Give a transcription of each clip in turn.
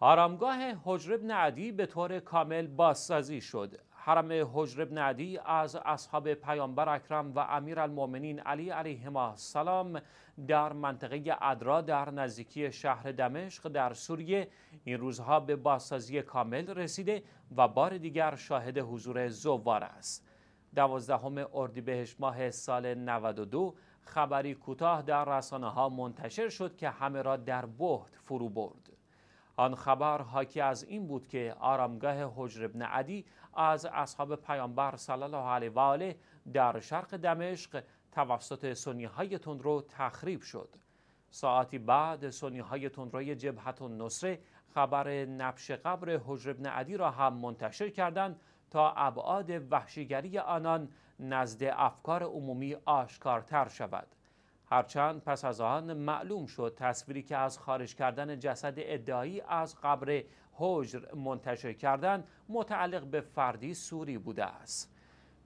آرامگاه حجر ابن عدی به طور کامل بازسازی شد حرم حجر ابن عدی از اصحاب پیامبر اکرم و امیر المومنین علی علیه السلام در منطقه ادرا در نزدیکی شهر دمشق در سوریه این روزها به بازسازی کامل رسیده و بار دیگر شاهد حضور زوار است دوازدهم اردیبهشت ماه سال 92 خبری کوتاه در رسانه ها منتشر شد که همه را در بهت فرو برد آن خبر حاکی از این بود که آرامگاه حجر ابن عدی از اصحاب پیامبر صلی الله علیه و آله در شرق دمشق توسط سنی های تندرو تخریب شد ساعتی بعد سنی های تندروی جبهت النصره خبر نبش قبر حجر ابن عدی را هم منتشر کردند تا ابعاد وحشیگری آنان نزد افکار عمومی آشکارتر شود هرچند پس از آن معلوم شد تصویری که از خارج کردن جسد ادعایی از قبر حجر منتشر کردن متعلق به فردی سوری بوده است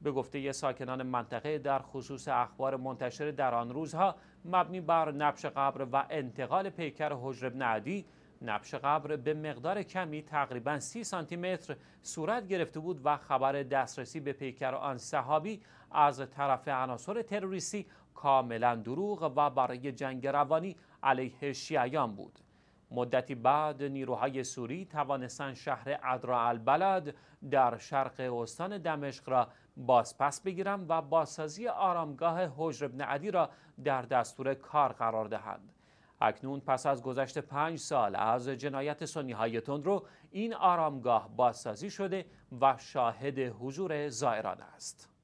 به گفته ساکنان منطقه در خصوص اخبار منتشر در آن روزها مبنی بر نبش قبر و انتقال پیکر حجر ابن عدی نبش قبر به مقدار کمی تقریبا سی سانتی متر صورت گرفته بود و خبر دسترسی به پیکر آن صحابی از طرف عناصر تروریستی کاملا دروغ و برای جنگ روانی علیه شیعیان بود مدتی بعد نیروهای سوری توانستن شهر ادرا البلد در شرق استان دمشق را بازپس بگیرند و بازسازی آرامگاه حجر ابن عدی را در دستور کار قرار دهند اکنون پس از گذشت پنج سال از جنایت سنی های تندرو این آرامگاه بازسازی شده و شاهد حضور زائران است